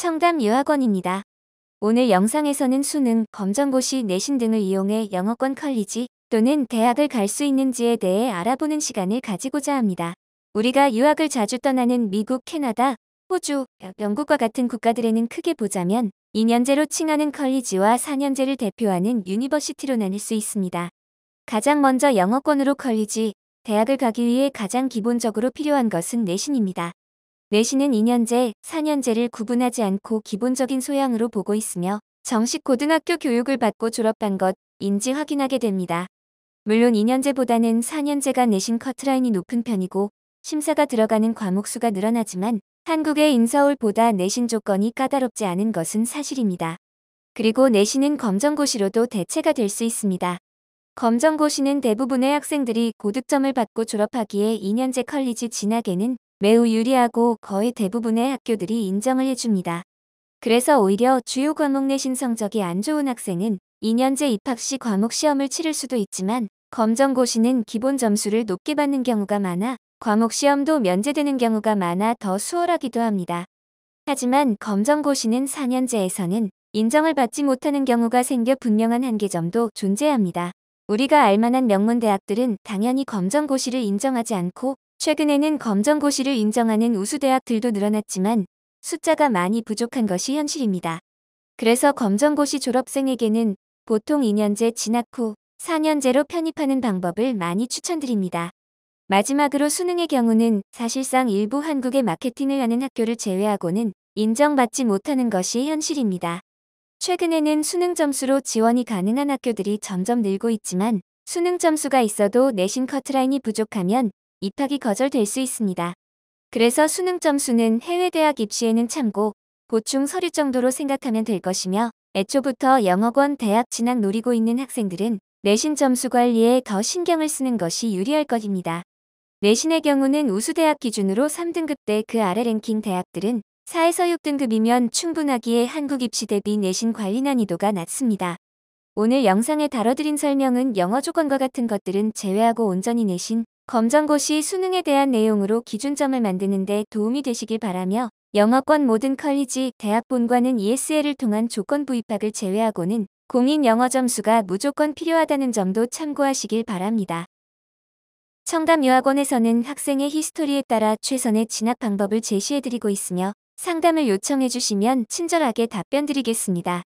청담 유학원입니다. 오늘 영상에서는 수능, 검정고시, 내신 등을 이용해 영어권 컬리지 또는 대학을 갈 수 있는지에 대해 알아보는 시간을 가지고자 합니다. 우리가 유학을 자주 떠나는 미국, 캐나다, 호주, 영국과 같은 국가들에는 크게 보자면 2년제로 칭하는 컬리지와 4년제를 대표하는 유니버시티로 나눌 수 있습니다. 가장 먼저 영어권으로 컬리지, 대학을 가기 위해 가장 기본적으로 필요한 것은 내신입니다. 내신은 2년제, 4년제를 구분하지 않고 기본적인 소양으로 보고 있으며 정식 고등학교 교육을 받고 졸업한 것인지 확인하게 됩니다. 물론 2년제보다는 4년제가 내신 커트라인이 높은 편이고 심사가 들어가는 과목수가 늘어나지만 한국의 인서울보다 내신 조건이 까다롭지 않은 것은 사실입니다. 그리고 내신은 검정고시로도 대체가 될 수 있습니다. 검정고시는 대부분의 학생들이 고득점을 받고 졸업하기에 2년제 컬리지 진학에는 매우 유리하고 거의 대부분의 학교들이 인정을 해줍니다. 그래서 오히려 주요 과목 내신 성적이 안 좋은 학생은 2년제 입학 시 과목 시험을 치를 수도 있지만 검정고시는 기본 점수를 높게 받는 경우가 많아 과목 시험도 면제되는 경우가 많아 더 수월하기도 합니다. 하지만 검정고시는 4년제에서는 인정을 받지 못하는 경우가 생겨 분명한 한계점도 존재합니다. 우리가 알만한 명문 대학들은 당연히 검정고시를 인정하지 않고 최근에는 검정고시를 인정하는 우수대학들도 늘어났지만 숫자가 많이 부족한 것이 현실입니다. 그래서 검정고시 졸업생에게는 보통 2년제 진학 후 4년제로 편입하는 방법을 많이 추천드립니다. 마지막으로 수능의 경우는 사실상 일부 한국의 마케팅을 하는 학교를 제외하고는 인정받지 못하는 것이 현실입니다. 최근에는 수능 점수로 지원이 가능한 학교들이 점점 늘고 있지만 수능 점수가 있어도 내신 커트라인이 부족하면 입학이 거절될 수 있습니다. 그래서 수능 점수는 해외 대학 입시에는 참고, 보충 서류 정도로 생각하면 될 것이며 애초부터 영어권 대학 진학 노리고 있는 학생들은 내신 점수 관리에 더 신경을 쓰는 것이 유리할 것입니다. 내신의 경우는 우수대학 기준으로 3등급 대 그 아래 랭킹 대학들은 4에서 6등급이면 충분하기에 한국 입시 대비 내신 관리 난이도가 낮습니다. 오늘 영상에 다뤄드린 설명은 영어 조건과 같은 것들은 제외하고 온전히 내신, 검정고시 수능에 대한 내용으로 기준점을 만드는 데 도움이 되시길 바라며 영어권 모든 컬리지, 대학 본관은 ESL을 통한 조건부 입학을 제외하고는 공인 영어 점수가 무조건 필요하다는 점도 참고하시길 바랍니다. 청담 유학원에서는 학생의 히스토리에 따라 최선의 진학 방법을 제시해드리고 있으며 상담을 요청해 주시면 친절하게 답변드리겠습니다.